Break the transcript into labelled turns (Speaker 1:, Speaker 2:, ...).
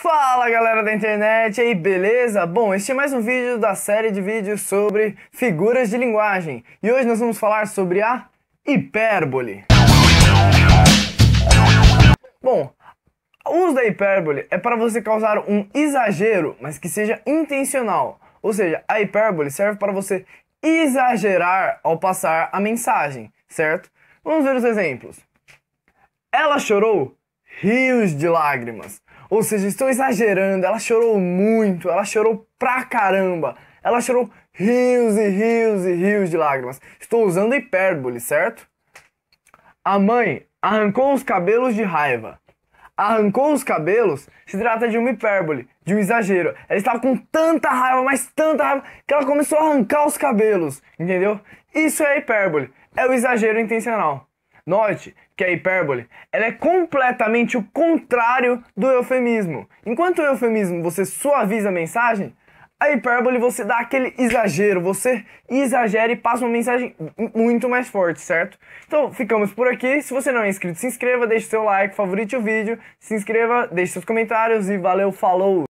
Speaker 1: Fala galera da internet, aí beleza? Bom, este é mais um vídeo da série de vídeos sobre figuras de linguagem e hoje nós vamos falar sobre a hipérbole. Bom, o uso da hipérbole é para você causar um exagero, mas que seja intencional. Ou seja, a hipérbole serve para você exagerar ao passar a mensagem, certo? Vamos ver os exemplos. Ela chorou rios de lágrimas. Ou seja, estou exagerando, ela chorou muito, ela chorou pra caramba. Ela chorou rios e rios e rios de lágrimas. Estou usando hipérbole, certo? A mãe arrancou os cabelos de raiva. Arrancou os cabelos se trata de uma hipérbole, de um exagero. Ela estava com tanta raiva, mas tanta raiva, que ela começou a arrancar os cabelos, entendeu? Isso é hipérbole, é o exagero intencional. Note que é a hipérbole ela é completamente o contrário do eufemismo. Enquanto o eufemismo você suaviza a mensagem, a hipérbole você dá aquele exagero, você exagera e passa uma mensagem muito mais forte, certo? Então ficamos por aqui. Se você não é inscrito, se inscreva, deixe seu like, favorite o vídeo, se inscreva, deixe seus comentários e valeu, falou!